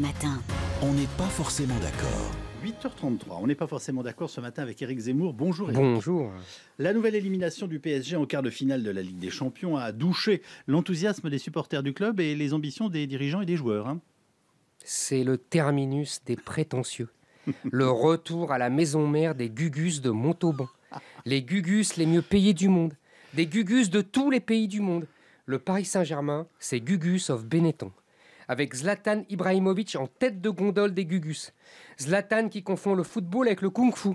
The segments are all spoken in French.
Matin. On n'est pas forcément d'accord. 8h33, on n'est pas forcément d'accord ce matin avec Eric Zemmour. Bonjour Eric. Bonjour. La nouvelle élimination du PSG en quart de finale de la Ligue des Champions a douché l'enthousiasme des supporters du club et les ambitions des dirigeants et des joueurs. Hein. C'est le terminus des prétentieux. le retour à la maison mère des Gugus de Montauban. Les Gugus les mieux payés du monde. Des Gugus de tous les pays du monde. Le Paris Saint-Germain, c'est Gugus of Benetton avec Zlatan Ibrahimovic en tête de gondole des Gugus. Zlatan qui confond le football avec le kung-fu,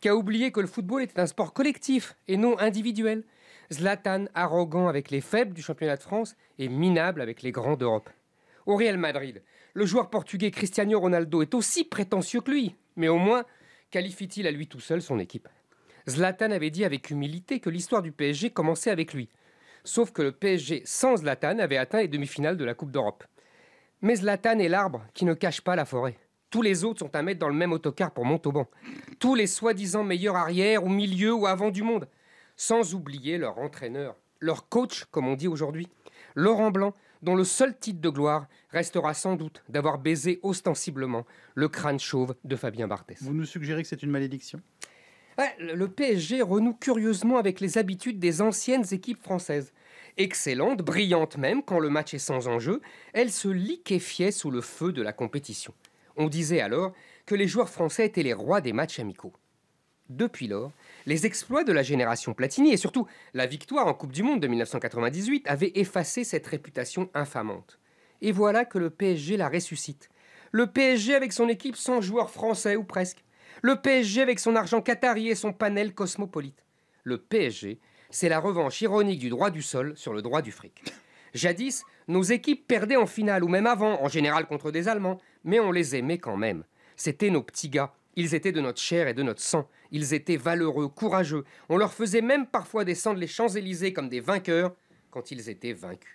qui a oublié que le football était un sport collectif et non individuel. Zlatan arrogant avec les faibles du championnat de France et minable avec les grands d'Europe. Au Real Madrid, le joueur portugais Cristiano Ronaldo est aussi prétentieux que lui, mais au moins qualifie-t-il à lui tout seul son équipe. Zlatan avait dit avec humilité que l'histoire du PSG commençait avec lui. Sauf que le PSG sans Zlatan avait atteint les demi-finales de la Coupe d'Europe. Mais Zlatan est l'arbre qui ne cache pas la forêt. Tous les autres sont à mettre dans le même autocar pour Montauban. Tous les soi-disant meilleurs arrière ou milieu ou avant du monde. Sans oublier leur entraîneur, leur coach, comme on dit aujourd'hui, Laurent Blanc, dont le seul titre de gloire restera sans doute d'avoir baisé ostensiblement le crâne chauve de Fabien Barthès. Vous nous suggérez que c'est une malédiction Le PSG renoue curieusement avec les habitudes des anciennes équipes françaises. Excellente, brillante même quand le match est sans enjeu, elle se liquéfiait sous le feu de la compétition. On disait alors que les joueurs français étaient les rois des matchs amicaux. Depuis lors, les exploits de la génération Platini et surtout la victoire en Coupe du Monde de 1998 avaient effacé cette réputation infamante. Et voilà que le PSG la ressuscite. Le PSG avec son équipe sans joueurs français ou presque. Le PSG avec son argent qatari et son panel cosmopolite. Le PSG c'est la revanche ironique du droit du sol sur le droit du fric. Jadis, nos équipes perdaient en finale ou même avant, en général contre des Allemands, mais on les aimait quand même. C'étaient nos petits gars. Ils étaient de notre chair et de notre sang. Ils étaient valeureux, courageux. On leur faisait même parfois descendre les Champs-Élysées comme des vainqueurs quand ils étaient vaincus.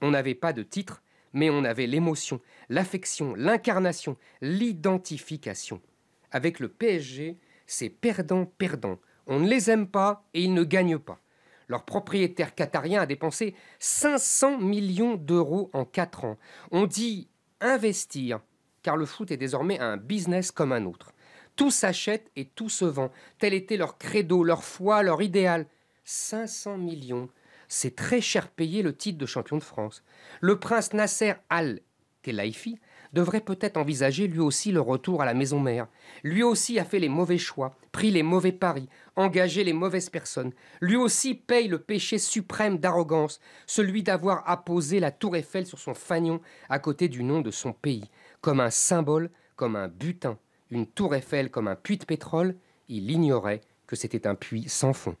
On n'avait pas de titre, mais on avait l'émotion, l'affection, l'incarnation, l'identification. Avec le PSG, c'est perdant-perdant. On ne les aime pas et ils ne gagnent pas leur propriétaire qatarien a dépensé 500 millions d'euros en 4 ans. On dit investir, car le foot est désormais un business comme un autre. Tout s'achète et tout se vend. Tel était leur credo, leur foi, leur idéal. 500 millions. C'est très cher payé le titre de champion de France. Le prince Nasser al telaifi devrait peut-être envisager lui aussi le retour à la maison mère. Lui aussi a fait les mauvais choix, pris les mauvais paris, engagé les mauvaises personnes. Lui aussi paye le péché suprême d'arrogance, celui d'avoir apposé la tour Eiffel sur son fanion à côté du nom de son pays, comme un symbole, comme un butin. Une tour Eiffel comme un puits de pétrole, il ignorait que c'était un puits sans fond.